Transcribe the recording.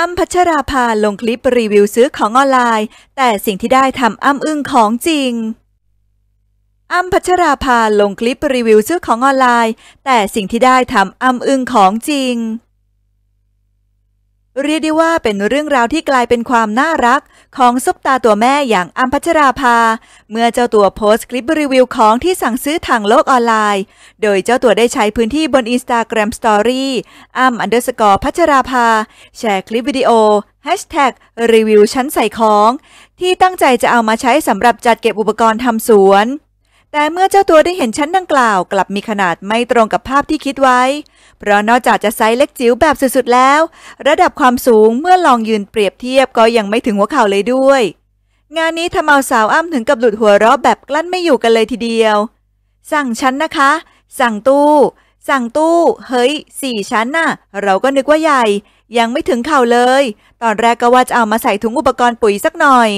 อ้ำพัชราภาลงคลิปรีวิวซื้อของออนไลน์ แต่สิ่งที่ได้ทำอ้ำอึ้งของจริงอ้ำพัชราภาลงคลิปรีวิวซื้อของออนไลน์ แต่สิ่งที่ได้ทำอ้ำอึ้งของจริงเรียกได้ว่าเป็นเรื่องราวที่กลายเป็นความน่ารัก ของซุปตาตัวแม่อย่างอัมพัชราภา เมื่อเจ้าตัวโพสต์คลิปรีวิวของที่สั่งซื้อทางโลกออนไลน์ โดยเจ้าตัวได้ใช้พื้นที่บนอินสตาแกรมสตอรี่อัมอันเดอร์สกอร์พัชราภา แชร์คลิปวิดีโอแฮชแท็กรีวิวชั้นใส่ของ ที่ตั้งใจจะเอามาใช้สำหรับจัดเก็บอุปกรณ์ทำสวนแต่เมื่อเจ้าตัวได้เห็นชั้นดังกล่าวกลับมีขนาดไม่ตรงกับภาพที่คิดไว้ เพราะนอกจากจะไซส์เล็กจิ๋วแบบสุดๆแล้ว ระดับความสูงเมื่อลองยืนเปรียบเทียบก็ยังไม่ถึงหัวเข่าเลยด้วย งานนี้ทำเอาสาวอ้ำถึงกับหลุดหัวเราะแบบกลั้นไม่อยู่กันเลยทีเดียว สั่งชั้นนะคะ สั่งตู้ สั่งตู้ เฮ้ยสี่ชั้นน่ะเราก็นึกว่าใหญ่ ยังไม่ถึงเข่าเลย ตอนแรกก็ว่าจะเอามาใส่ถุงอุปกรณ์ปุ๋ยสักหน่อย